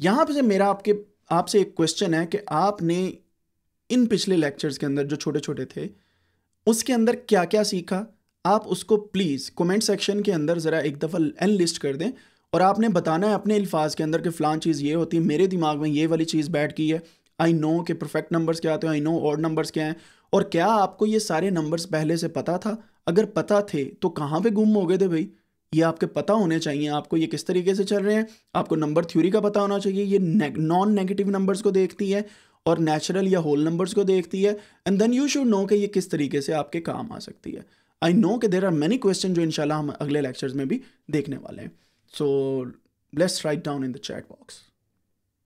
यहाँ पे से मेरा आपके आपसे एक क्वेश्चन है कि आपने इन पिछले लेक्चर्स के अंदर जो छोटे छोटे थे उसके अंदर क्या क्या सीखा आप उसको प्लीज़ कमेंट सेक्शन के अंदर ज़रा एक दफ़ा एन लिस्ट कर दें और आपने बताना है अपने अल्फाज के अंदर कि फ़लान चीज़ ये होती है मेरे दिमाग में ये वाली चीज़ बैठ गई है आई नो के परफेक्ट नंबर्स क्या आते हैं आई नो और नंबर्स क्या हैं और क्या आपको ये सारे नंबर्स पहले से पता था अगर पता थे तो कहाँ पे गुम हो गए थे भाई ये आपके पता होने चाहिए आपको ये किस तरीके से चल रहे हैं आपको नंबर थ्योरी का पता होना चाहिए ये नॉन नेगेटिव नंबर्स को देखती है और नेचुरल या होल नंबर्स को देखती है and then you should know कि ये किस तरीके से आपके काम आ सकती है आई नो कि देर आर मैनी क्वेश्चन जो इनशाला हम अगले लेक्चर्स में भी देखने वाले हैं so let's write down in the chat box